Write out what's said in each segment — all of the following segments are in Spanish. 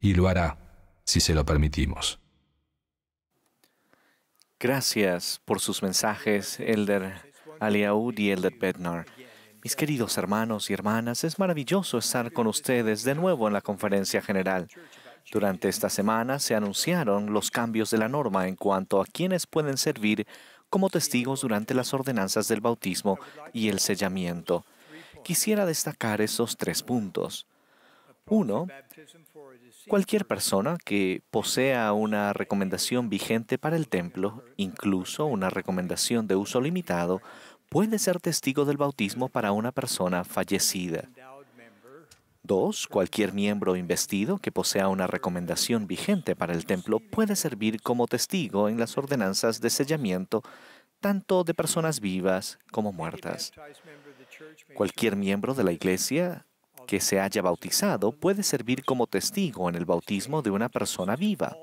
y lo hará si se lo permitimos. Gracias por sus mensajes, Elder Aliaud y Elder Bednar. Mis queridos hermanos y hermanas, es maravilloso estar con ustedes de nuevo en la conferencia general. Durante esta semana se anunciaron los cambios de la norma en cuanto a quienes pueden servir como testigos durante las ordenanzas del bautismo y el sellamiento. Quisiera destacar esos tres puntos. 1. cualquier persona que posea una recomendación vigente para el templo, incluso una recomendación de uso limitado, puede ser testigo del bautismo para una persona fallecida. 2. cualquier miembro investido que posea una recomendación vigente para el templo puede servir como testigo en las ordenanzas de sellamiento tanto de personas vivas como muertas. Cualquier miembro de la Iglesia que se haya bautizado puede servir como testigo en el bautismo de una persona viva.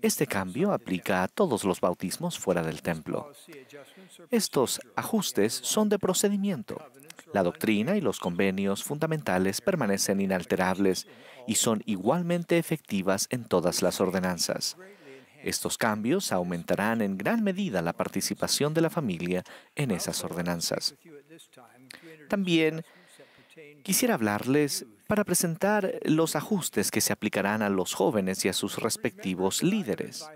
Este cambio aplica a todos los bautismos fuera del templo. Estos ajustes son de procedimiento. La doctrina y los convenios fundamentales permanecen inalterables y son igualmente efectivas en todas las ordenanzas. Estos cambios aumentarán en gran medida la participación de la familia en esas ordenanzas. También quisiera hablarles para presentar los ajustes que se aplicarán a los jóvenes y a sus respectivos líderes.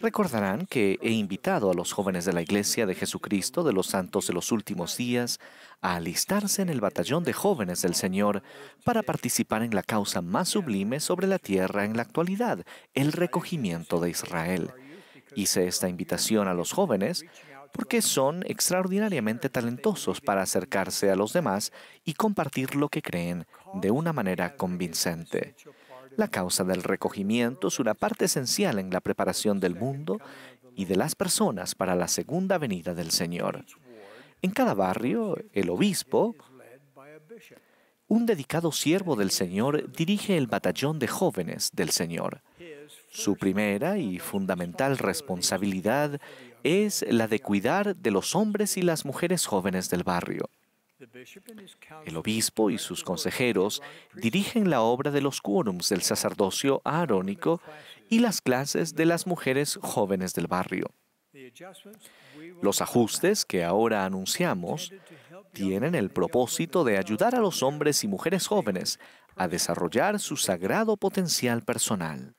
Recordarán que he invitado a los jóvenes de la Iglesia de Jesucristo de los Santos de los Últimos Días a alistarse en el batallón de jóvenes del Señor para participar en la causa más sublime sobre la tierra en la actualidad, el recogimiento de Israel. Hice esta invitación a los jóvenes porque son extraordinariamente talentosos para acercarse a los demás y compartir lo que creen de una manera convincente. La causa del recogimiento es una parte esencial en la preparación del mundo y de las personas para la segunda venida del Señor. En cada barrio, el obispo, un dedicado siervo del Señor, dirige el batallón de jóvenes del Señor. Su primera y fundamental responsabilidad es la de cuidar de los hombres y las mujeres jóvenes del barrio. El obispo y sus consejeros dirigen la obra de los quórums del sacerdocio arónico y las clases de las mujeres jóvenes del barrio. Los ajustes que ahora anunciamos tienen el propósito de ayudar a los hombres y mujeres jóvenes a desarrollar su sagrado potencial personal.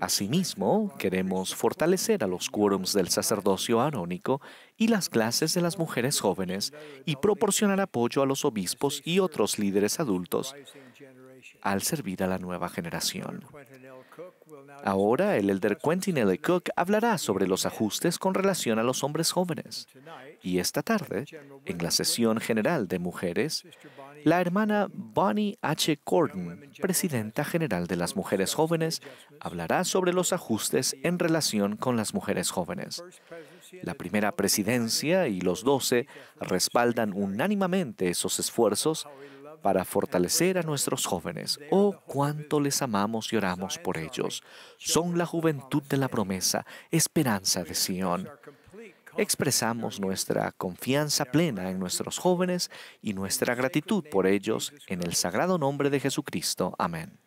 Asimismo, queremos fortalecer a los quórums del sacerdocio arónico y las clases de las mujeres jóvenes y proporcionar apoyo a los obispos y otros líderes adultos al servir a la nueva generación. Ahora el elder Quentin L. Cook hablará sobre los ajustes con relación a los hombres jóvenes. Y esta tarde, en la sesión general de mujeres, la hermana Bonnie H. Corden, presidenta general de las mujeres jóvenes, hablará sobre los ajustes en relación con las mujeres jóvenes. La primera presidencia y los doce respaldan unánimemente esos esfuerzos para fortalecer a nuestros jóvenes. Oh, cuánto les amamos y oramos por ellos. Son la juventud de la promesa, esperanza de Sion. Expresamos nuestra confianza plena en nuestros jóvenes y nuestra gratitud por ellos en el sagrado nombre de Jesucristo. Amén.